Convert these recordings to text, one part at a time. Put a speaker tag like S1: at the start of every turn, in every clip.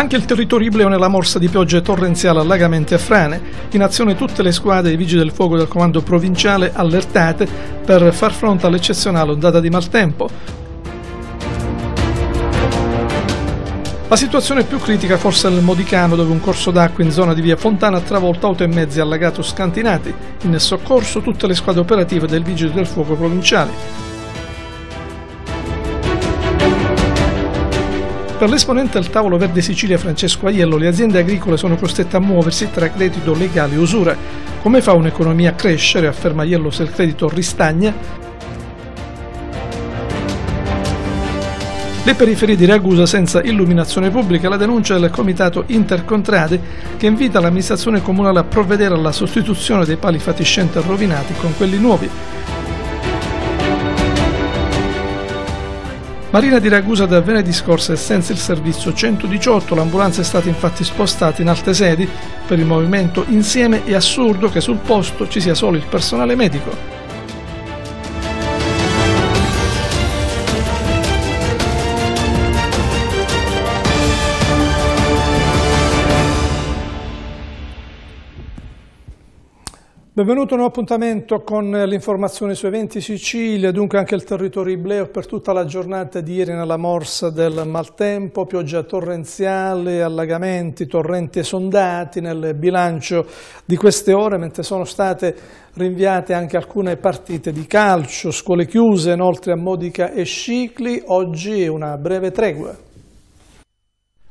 S1: Anche il territorio ibleo nella morsa di piogge torrenziali, allagamenti e frane, in azione tutte le squadre dei vigili del fuoco del comando provinciale allertate per far fronte all'eccezionale ondata di maltempo, La situazione più critica forse è nel Modicano, dove un corso d'acqua in zona di via Fontana ha travolto auto e mezzi allagato scantinati. In soccorso tutte le squadre operative del Vigile del Fuoco provinciale. Per l'esponente al tavolo Verde Sicilia Francesco Aiello le aziende agricole sono costrette a muoversi tra credito legale e usura. Come fa un'economia a crescere, afferma Aiello, se il credito ristagna? Le periferie di Ragusa senza illuminazione pubblica, la denuncia del Comitato Intercontrade che invita l'amministrazione comunale a provvedere alla sostituzione dei pali fatiscenti rovinati con quelli nuovi. Marina di Ragusa da venerdì scorso è senza il servizio 118, l'ambulanza è stata infatti spostata in alte sedi per il movimento insieme è assurdo che sul posto ci sia solo il personale medico. Benvenuto a un nuovo appuntamento con l'informazione su eventi Sicilia, dunque anche il territorio ibleo per tutta la giornata di ieri nella morsa del maltempo, pioggia torrenziale, allagamenti, torrenti esondati nel bilancio di queste ore, mentre sono state rinviate anche alcune partite di calcio, scuole chiuse, inoltre a Modica e Scicli, oggi una breve tregua.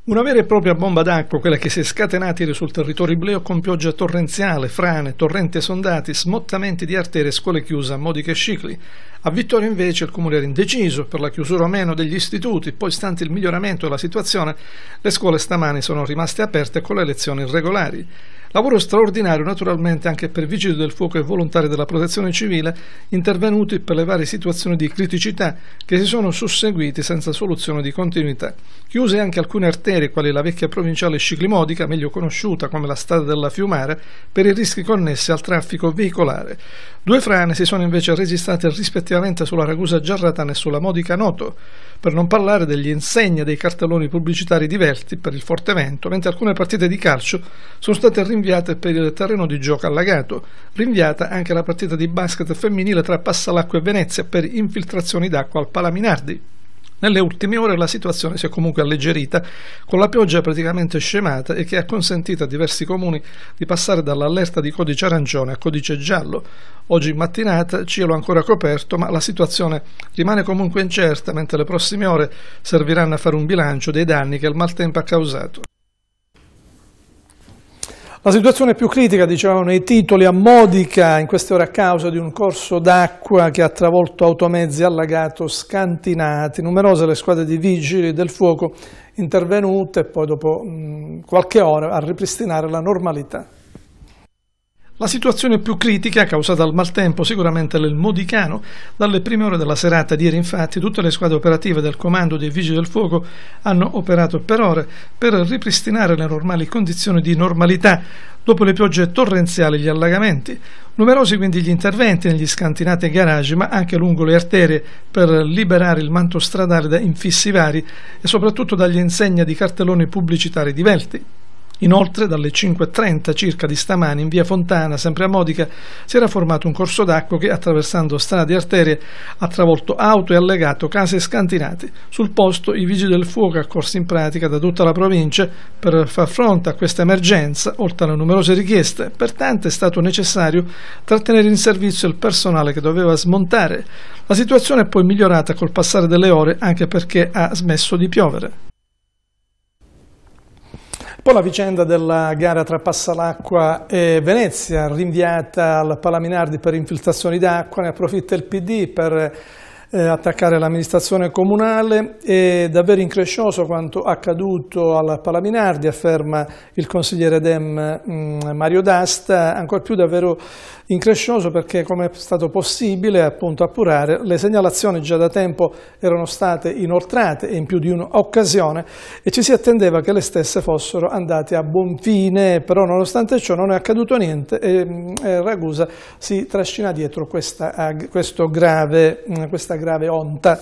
S1: Una vera e propria bomba d'acqua, quella che si è scatenata ieri sul territorio ibleo con pioggia torrenziale, frane, torrente sondati, smottamenti di artere e scuole chiuse a Modica Scicli. A Vittorio invece il comune era indeciso per la chiusura o meno degli istituti, poi stante il miglioramento della situazione le scuole stamani sono rimaste aperte con le lezioni irregolari. Lavoro straordinario naturalmente anche per vigili del fuoco e volontari della protezione civile intervenuti per le varie situazioni di criticità che si sono susseguiti senza soluzione di continuità. Chiuse anche alcune arterie quali la vecchia provinciale ciclimodica, meglio conosciuta come la strada della Fiumare, per i rischi connessi al traffico veicolare. Due frane si sono invece registrate rispettivamente rispettivamente sulla Ragusa Gerratan e sulla Modica Noto, per non parlare degli insegni dei cartelloni pubblicitari diverti per il forte vento, mentre alcune partite di calcio sono state rinviate per il terreno di gioco allagato, rinviata anche la partita di basket femminile tra Passalacqua e Venezia per infiltrazioni d'acqua al Palaminardi. Nelle ultime ore la situazione si è comunque alleggerita, con la pioggia praticamente scemata e che ha consentito a diversi comuni di passare dall'allerta di codice arancione a codice giallo. Oggi in mattinata cielo ancora coperto, ma la situazione rimane comunque incerta, mentre le prossime ore serviranno a fare un bilancio dei danni che il maltempo ha causato. La situazione più critica, dicevano i titoli, a Modica in queste ore a causa di un corso d'acqua che ha travolto automezzi, allagato, scantinati, numerose le squadre di vigili del fuoco intervenute e poi dopo mh, mm, qualche ora a ripristinare la normalità. La situazione più critica causata dal maltempo sicuramente è il Modicano. Dalle prime ore della serata di ieri infatti tutte le squadre operative del comando dei Vigili del Fuoco hanno operato per ore per ripristinare le normali condizioni di normalità dopo le piogge torrenziali e gli allagamenti. Numerosi quindi gli interventi negli scantinati e garage ma anche lungo le arterie per liberare il manto stradale da infissi vari e soprattutto dagli insegna di cartelloni pubblicitari divelti. Inoltre, dalle 5.30 circa di stamani, in via Fontana, sempre a Modica, si era formato un corso d'acqua che, attraversando strade e arterie, ha travolto auto e allegato case scantinate. Sul posto, i vigili del fuoco accorsi in pratica da tutta la provincia per far fronte a questa emergenza, oltre alle numerose richieste. Pertanto è stato necessario trattenere in servizio il personale che doveva smontare. La situazione è poi migliorata col passare delle ore, anche perché ha smesso di piovere. Poi la vicenda della gara tra Passalacqua e Venezia, rinviata al Palaminardi per infiltrazioni d'acqua, ne approfitta il PD per eh, attaccare l'amministrazione comunale e davvero increscioso quanto accaduto al Palaminardi, afferma il consigliere Dem mh, mm, Mario D'Asta, ancora più davvero increscioso perché come è stato possibile appunto appurare le segnalazioni già da tempo erano state inoltrate in più di un'occasione e ci si attendeva che le stesse fossero andate a buon fine, però nonostante ciò non è accaduto niente e, mm, e eh, Ragusa si trascina dietro questa, questo grave, mm, questa grave onta.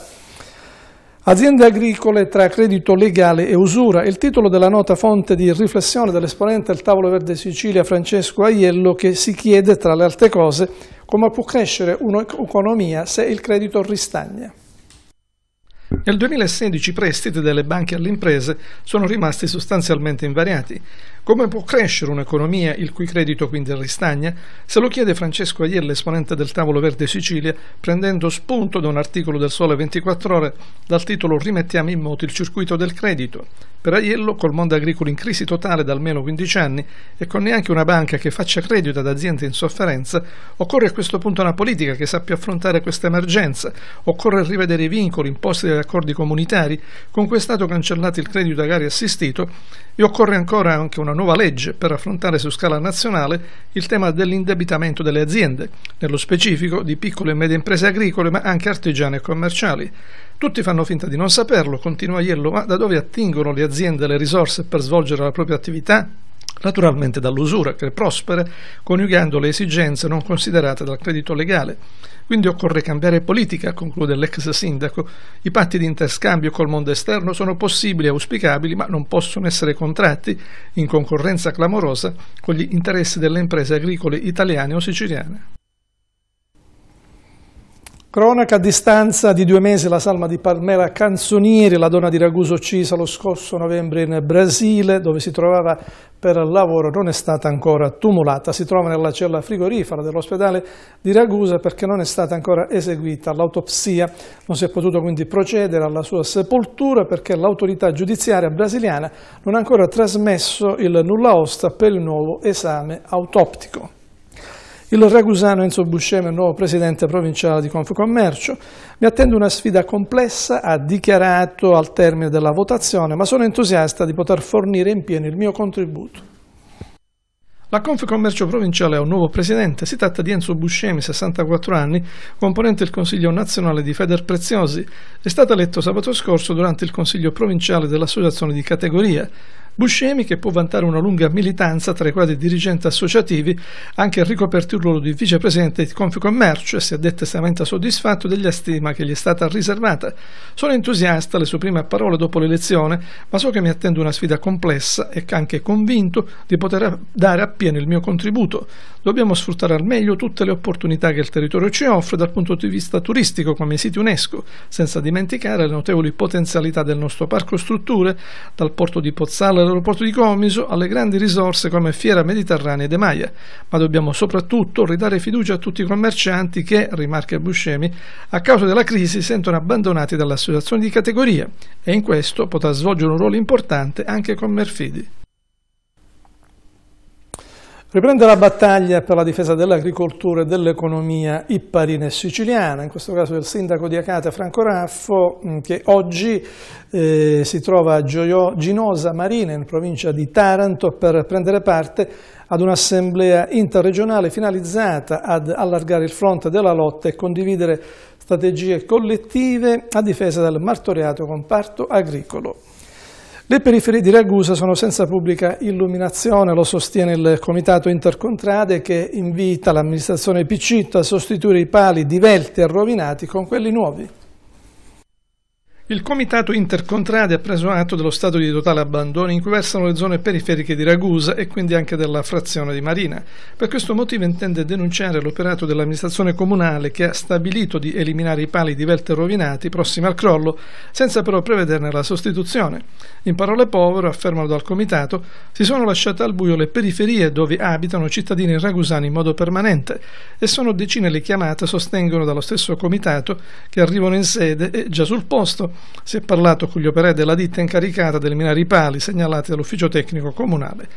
S1: Aziende agricole tra credito legale e usura, il titolo della nota fonte di riflessione dell'esponente del Tavolo Verde Sicilia Francesco Aiello che si chiede, tra le altre cose, come può crescere un'economia se il credito ristagna. Nel 2016 i prestiti delle banche alle imprese sono rimasti sostanzialmente invariati, come può crescere un'economia il cui credito quindi ristagna? Se lo chiede Francesco Aiello, esponente del tavolo verde Sicilia, prendendo spunto da un articolo del Sole 24 Ore dal titolo Rimettiamo in moto il circuito del credito. Per Aiello, col mondo agricolo in crisi totale da almeno 15 anni e con neanche una banca che faccia credito ad aziende in sofferenza, occorre a questo punto una politica che sappia affrontare questa emergenza, occorre rivedere i vincoli imposti dagli accordi comunitari con cui è stato cancellato il credito a assistito e occorre ancora anche una nuova legge per affrontare su scala nazionale il tema dell'indebitamento delle aziende, nello specifico di piccole e medie imprese agricole ma anche artigiane e commerciali. Tutti fanno finta di non saperlo, continua Iello, ma da dove attingono le aziende le risorse per svolgere la propria attività? Naturalmente dall'usura che prospera, coniugando le esigenze non considerate dal credito legale. Quindi occorre cambiare politica, conclude l'ex sindaco. I patti di interscambio col mondo esterno sono possibili e auspicabili, ma non possono essere contratti in concorrenza clamorosa con gli interessi delle imprese agricole italiane o siciliane. Cronaca a distanza di due mesi la salma di Palmera Canzonieri, la donna di Ragusa uccisa lo scorso novembre in Brasile, dove si trovava per lavoro, non è stata ancora tumulata. Si trova nella cella frigorifera dell'ospedale di Ragusa perché non è stata ancora eseguita l'autopsia. Non si è potuto quindi procedere alla sua sepoltura perché l'autorità giudiziaria brasiliana non ha ancora trasmesso il nulla osta per il nuovo esame autoptico. Il ragusano Enzo Buscemi, è il nuovo presidente provinciale di Confcommercio. Mi attendo una sfida complessa, ha dichiarato al termine della votazione, ma sono entusiasta di poter fornire in pieno il mio contributo. La Confcommercio provinciale ha un nuovo presidente, si tratta di Enzo Buscemi, 64 anni, componente del Consiglio nazionale di Federpreziosi. È stato eletto sabato scorso durante il Consiglio provinciale dell'Associazione di categoria. Buscemi, che può vantare una lunga militanza tra i quadri dirigenti associativi, anche ricoperto il ruolo di vicepresidente di Confcommercio e si è detto estremamente soddisfatto della stima che gli è stata riservata. Sono entusiasta, le sue prime parole dopo l'elezione, ma so che mi attendo una sfida complessa e anche convinto di poter dare appieno il mio contributo. Dobbiamo sfruttare al meglio tutte le opportunità che il territorio ci offre dal punto di vista turistico come i siti UNESCO, senza dimenticare le notevoli potenzialità del nostro parco strutture, dal porto di Pozzale dall'aeroporto di Comiso alle grandi risorse come Fiera Mediterranea e De Maia, ma dobbiamo soprattutto ridare fiducia a tutti i commercianti che, rimarca Buscemi, a causa della crisi sentono abbandonati dalle associazioni di categoria e in questo potrà svolgere un ruolo importante anche Commerfidi. Riprende la battaglia per la difesa dell'agricoltura e dell'economia ipparina e siciliana, in questo caso del sindaco di Acate Franco Raffo, mm, che oggi eh, si trova a Gioio, Ginosa Marina, in provincia di Taranto, per prendere parte ad un'assemblea interregionale finalizzata ad allargare il fronte della lotta e condividere strategie collettive a difesa del martoriato comparto agricolo. Le periferie di Ragusa sono senza pubblica illuminazione, lo sostiene il Comitato Intercontrade che invita l'amministrazione Picitto a sostituire i pali divelti e rovinati con quelli nuovi. Il comitato Intercontrade ha preso atto dello stato di totale abbandono in cui versano le zone periferiche di Ragusa e quindi anche della frazione di Marina. Per questo motivo intende denunciare l'operato dell'amministrazione comunale che ha stabilito di eliminare i pali di velte rovinati prossimi al crollo, senza però prevederne la sostituzione. In parole povere, affermano dal comitato, si sono lasciate al buio le periferie dove abitano cittadini ragusani in modo permanente e sono decine le chiamate, sostengono dallo stesso comitato, che arrivano in sede e già sul posto si è parlato con gli operai della ditta incaricata di eliminare i pali segnalati dall'ufficio tecnico comunale.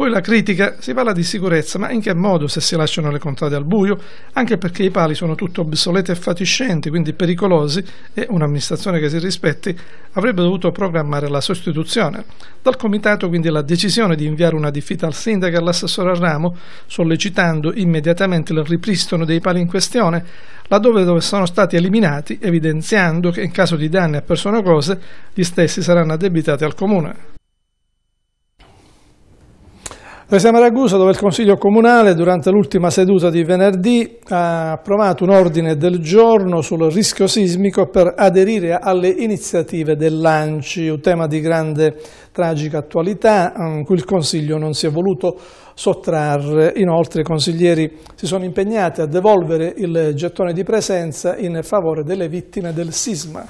S1: Poi la critica, si parla di sicurezza, ma in che modo se si lasciano le contrade al buio? Anche perché i pali sono tutto obsoleti e fatiscenti, quindi pericolosi, e un'amministrazione che si rispetti avrebbe dovuto programmare la sostituzione. Dal comitato quindi la decisione di inviare una diffida al sindaco e all'assessore al ramo, sollecitando immediatamente il ripristino dei pali in questione, laddove dove sono stati eliminati, evidenziando che in caso di danni a persone o cose gli stessi saranno addebitati al comune. Noi siamo a Ragusa dove il Consiglio Comunale durante l'ultima seduta di venerdì ha approvato un ordine del giorno sul rischio sismico per aderire alle iniziative dell'ANCI, un tema di grande tragica attualità in mm, cui il Consiglio non si è voluto sottrarre. Inoltre i consiglieri si sono impegnati a devolvere il gettone di presenza in favore delle vittime del sisma.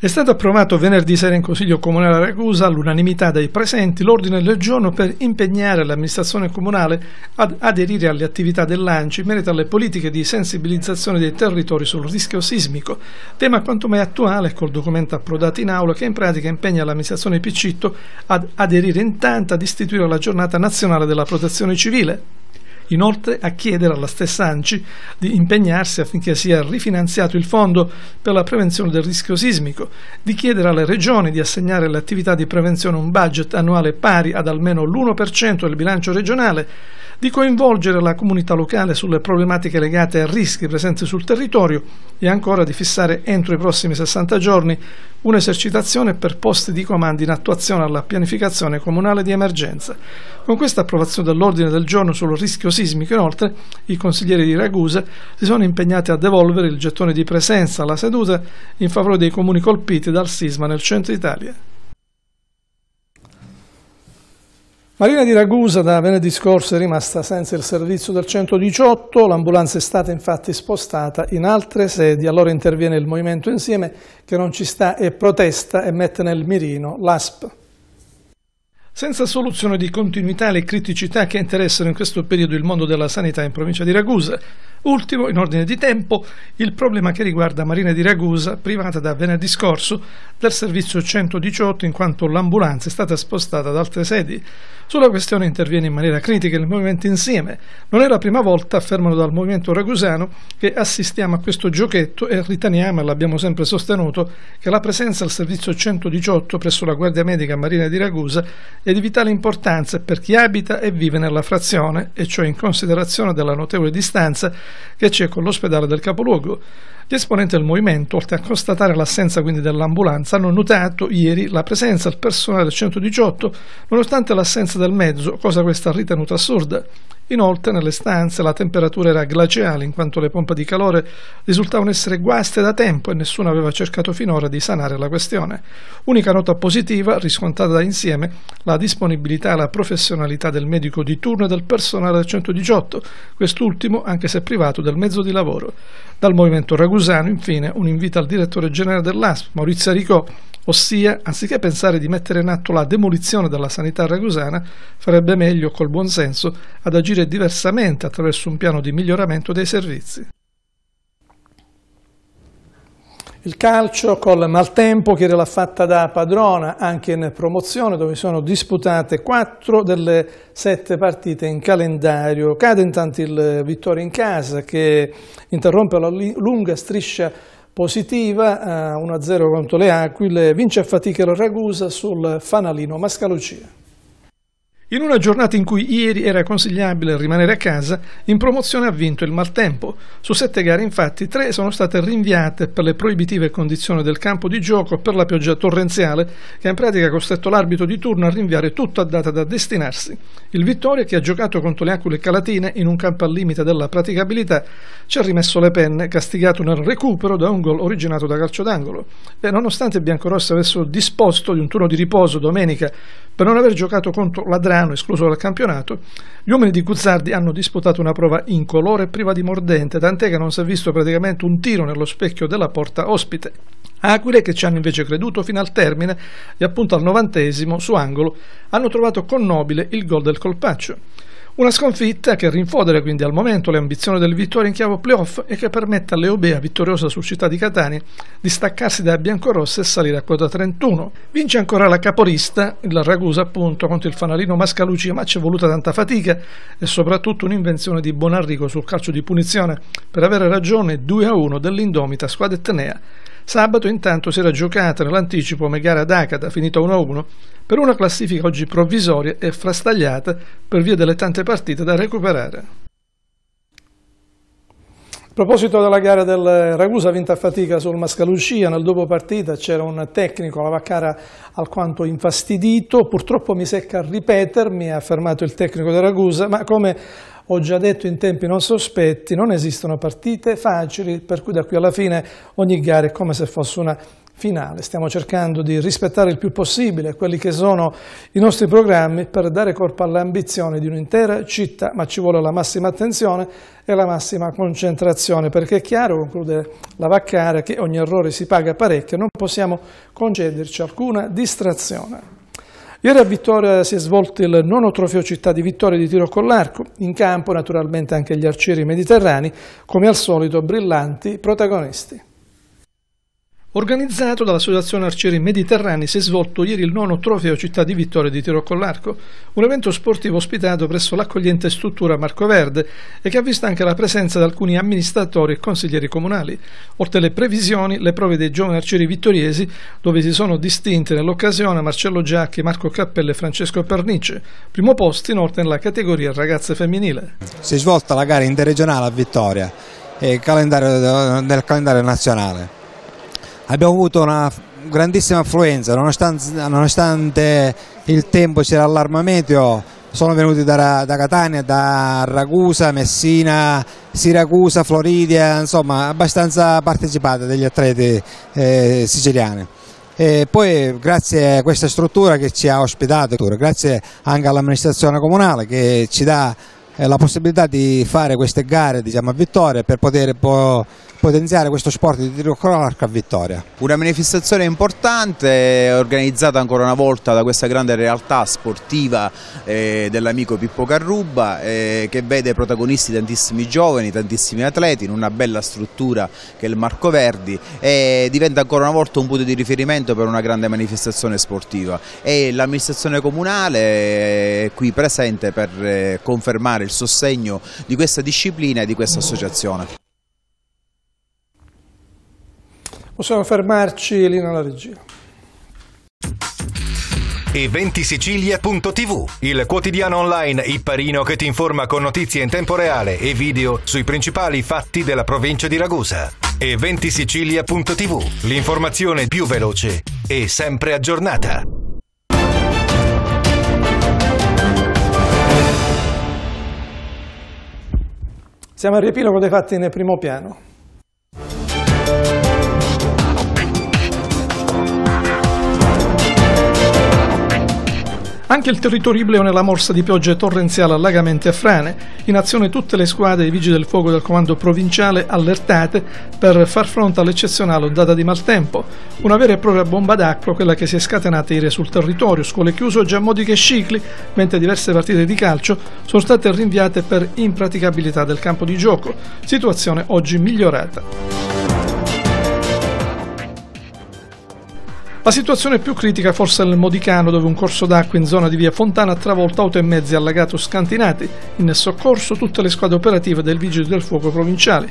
S1: È stato approvato venerdì sera in Consiglio Comunale a Ragusa all'unanimità dei presenti l'ordine del giorno per impegnare l'amministrazione comunale ad aderire alle attività dell'ANCI in merito alle politiche di sensibilizzazione dei territori sul rischio sismico, tema quanto mai attuale col documento approdato in aula che in pratica impegna l'amministrazione Picitto ad aderire intanto ad istituire la giornata nazionale della protezione civile inoltre a chiedere alla stessa ANCI di impegnarsi affinché sia rifinanziato il fondo per la prevenzione del rischio sismico, di chiedere alle regioni di assegnare alle attività di prevenzione un budget annuale pari ad almeno l'1% del bilancio regionale, di coinvolgere la comunità locale sulle problematiche legate a rischi presenti sul territorio e ancora di fissare entro i prossimi 60 giorni un'esercitazione per posti di comando in attuazione alla pianificazione comunale di emergenza. Con questa approvazione dell'ordine del giorno sul rischio sismico. Inoltre, i consiglieri di Ragusa si sono impegnati a devolvere il gettone di presenza alla seduta in favore dei comuni colpiti dal sisma nel centro Italia. Marina di Ragusa da venerdì scorso è rimasta senza il servizio del 118, l'ambulanza è stata infatti spostata in altre sedi, allora interviene il Movimento Insieme che non ci sta e protesta e mette nel mirino l'ASP. Senza soluzione di continuità le criticità che interessano in questo periodo il mondo della sanità in provincia di Ragusa. Ultimo, in ordine di tempo, il problema che riguarda Marina di Ragusa, privata da venerdì scorso dal servizio 118 in quanto l'ambulanza è stata spostata ad altre sedi. Sulla questione interviene in maniera critica il Movimento Insieme. Non è la prima volta, affermano dal Movimento Ragusano, che assistiamo a questo giochetto e riteniamo, e l'abbiamo sempre sostenuto, che la presenza al servizio 118 presso la Guardia Medica Marina di Ragusa è di vitale importanza per chi abita e vive nella frazione, e cioè in considerazione della notevole distanza che c'è con l'ospedale del capoluogo. Gli esponenti del movimento, oltre a constatare l'assenza quindi dell'ambulanza, hanno notato ieri la presenza del personale del 118, nonostante l'assenza del mezzo, cosa questa ritenuta assurda. Inoltre nelle stanze la temperatura era glaciale in quanto le pompe di calore risultavano essere guaste da tempo e nessuno aveva cercato finora di sanare la questione. Unica nota positiva riscontrata da insieme la disponibilità e la professionalità del medico di turno e del personale del 118, quest'ultimo anche se privato del mezzo di lavoro. Dal movimento ragusano infine un invito al direttore generale dell'ASP, Maurizio Ricò, ossia anziché pensare di mettere in atto la demolizione della sanità ragusana, farebbe meglio col buon senso ad agire agire diversamente attraverso un piano di miglioramento dei servizi. Il calcio col maltempo che era la fatta da padrona anche in promozione dove sono disputate quattro delle sette partite in calendario. Cade intanto il vittorio in casa che interrompe la lunga striscia positiva 1-0 eh, contro le Aquile, vince a fatica il Ragusa sul fanalino Mascalucia. In una giornata in cui ieri era consigliabile rimanere a casa, in promozione ha vinto il maltempo. Su sette gare infatti tre sono state rinviate per le proibitive condizioni del campo di gioco per la pioggia torrenziale che in pratica ha costretto l'arbitro di turno a rinviare tutto a data da destinarsi. Il Vittoria, che ha giocato contro le Acule Calatine in un campo al limite della praticabilità, ci ha rimesso le penne, castigato nel recupero da un gol originato da calcio d'angolo. E nonostante i biancorossi avessero disposto di un turno di riposo domenica per non aver giocato contro la Draghi, italiano escluso dal campionato, gli uomini di Guzzardi hanno disputato una prova incolore e priva di mordente, tant'è che non si è visto praticamente un tiro nello specchio della porta ospite. Aquile, che ci hanno invece creduto fino al termine e appunto al novantesimo, su angolo, hanno trovato con nobile il gol del colpaccio. Una sconfitta che rinfodere quindi al momento le ambizioni del Vittoria in chiave playoff e che permette all'Eobea, vittoriosa su Città di Catania, di staccarsi dai biancorossi e salire a quota 31. Vince ancora la caporista, il Ragusa appunto, contro il fanalino Mascalucia, ma c'è voluta tanta fatica e soprattutto un'invenzione di Bonarrico sul calcio di punizione per avere ragione 2-1 dell'indomita squadra etnea Sabato intanto si era giocata nell'anticipo come gara ad Acada, finita 1-1, per una classifica oggi provvisoria e frastagliata per via delle tante partite da recuperare. A proposito della gara del Ragusa vinta a fatica sul Mascalucia, nel dopo partita c'era un tecnico, la Vaccara, alquanto infastidito. Purtroppo mi secca ripetermi, ha affermato il tecnico del Ragusa, ma come ho già detto in tempi non sospetti, non esistono partite facili, per cui da qui alla fine ogni gara è come se fosse una finale. Stiamo cercando di rispettare il più possibile quelli che sono i nostri programmi per dare corpo all'ambizione di un'intera città, ma ci vuole la massima attenzione e la massima concentrazione, perché è chiaro, conclude la Vaccare, che ogni errore si paga parecchio, non possiamo concederci alcuna distrazione. Ieri a Vittoria si è svolto il nono trofeo città di vittoria di tiro con l'arco, in campo naturalmente anche gli arcieri mediterranei, come al solito brillanti protagonisti. Organizzato dall'Associazione Arcieri Mediterranei si è svolto ieri il nono trofeo Città di Vittoria di Tiro con l'Arco, un evento sportivo ospitato presso l'accogliente struttura Marco Verde e che ha visto anche la presenza di alcuni amministratori e consiglieri comunali, oltre alle previsioni, le prove dei giovani arcieri vittoriesi, dove si sono distinte nell'occasione Marcello Giacchi, Marco Cappelle e Francesco Pernice, primo posto inoltre nella categoria ragazze femminile. Si è svolta la gara interregionale a Vittoria, eh, nel eh, calendario nazionale abbiamo avuto una grandissima affluenza, nonostante, nonostante il tempo c'era allarmamento, sono venuti da, da, Catania, da Ragusa, Messina, Siracusa, Floridia, insomma abbastanza partecipate degli atleti eh, siciliani. E poi grazie a questa struttura che ci ha ospitato, grazie anche all'amministrazione comunale che ci dà eh, la possibilità di fare queste gare diciamo, a vittoria per poter poi potenziare questo sport di tiro con l'arco a Vittoria. Una manifestazione importante organizzata ancora una volta da questa grande realtà sportiva eh, dell'amico Pippo Carruba eh, che vede protagonisti tantissimi giovani, tantissimi atleti in una bella struttura che è il Marco Verdi e diventa ancora una volta un punto di riferimento per una grande manifestazione sportiva e l'amministrazione comunale è qui presente per eh, confermare il sostegno di questa disciplina e di questa associazione. Possiamo fermarci lì nella regia. Eventisicilia.tv, il quotidiano online ipparino che ti informa con notizie in tempo reale e video sui principali fatti della provincia di Ragusa. Eventisicilia.tv, l'informazione più veloce e sempre aggiornata. Siamo al riepilogo dei fatti nel primo piano. Anche il territorio ibleo nella morsa di piogge torrenziale, allagamenti e frane. In azione tutte le squadre di vigili del fuoco del comando provinciale allertate per far fronte all'eccezionale ondata di maltempo. Una vera e propria bomba d'acqua, quella che si è scatenata ieri sul territorio. Scuole chiuse, giammodiche e cicli, mentre diverse partite di calcio sono state rinviate per impraticabilità del campo di gioco. Situazione oggi migliorata. La situazione più critica forse è al Modicano, dove un corso d'acqua in zona di via Fontana ha travolto auto e mezzi al Scantinati. In soccorso tutte le squadre operative del Vigili del Fuoco provinciale.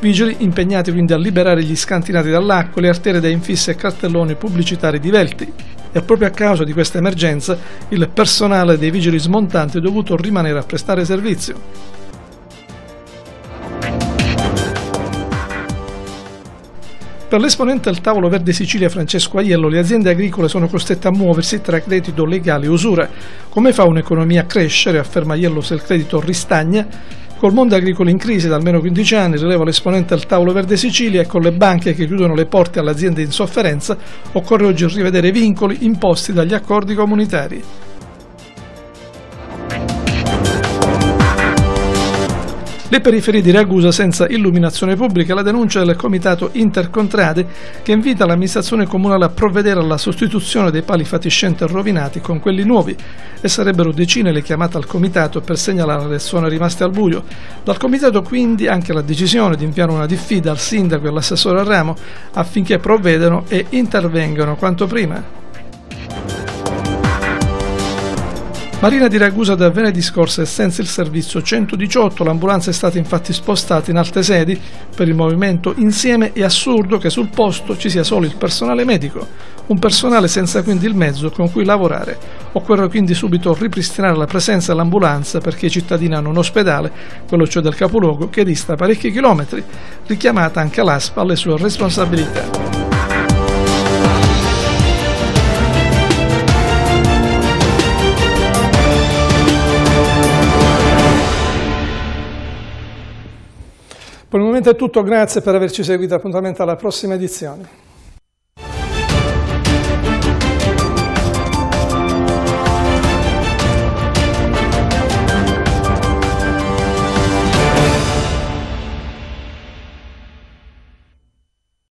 S1: Vigili impegnati quindi a liberare gli scantinati dall'acqua, le arterie da infisse e cartelloni pubblicitari divelti. E proprio a causa di questa emergenza il personale dei vigili smontanti è dovuto rimanere a prestare servizio. Per l'esponente al tavolo Verde Sicilia Francesco Aiello le aziende agricole sono costrette a muoversi tra credito legale e usura. Come fa un'economia a crescere, afferma Aiello, se il credito ristagna? Col mondo agricolo in crisi da almeno 15 anni, rileva l'esponente al tavolo Verde Sicilia, e con le banche che chiudono le porte alle aziende in sofferenza, occorre oggi rivedere i vincoli imposti dagli accordi comunitari. le periferie di Ragusa senza illuminazione pubblica, la denuncia del Comitato Intercontrade che invita l'amministrazione comunale a provvedere alla sostituzione dei pali fatiscenti rovinati con quelli nuovi e sarebbero decine le chiamate al Comitato per segnalare le zone rimaste al buio. Dal Comitato quindi anche la decisione di inviare una diffida al Sindaco e all'assessore al ramo affinché provvedano e intervengano quanto prima. Marina di Ragusa da venerdì scorso è senza il servizio 118, l'ambulanza è stata infatti spostata in altre sedi per il movimento insieme è assurdo che sul posto ci sia solo il personale medico, un personale senza quindi il mezzo con cui lavorare. Occorre quindi subito ripristinare la presenza dell'ambulanza perché i cittadini hanno un ospedale, quello cioè del capoluogo, che dista parecchi chilometri, richiamata anche l'ASPA alle sue responsabilità. Per il momento è tutto, grazie per averci seguito, appuntamento alla prossima edizione.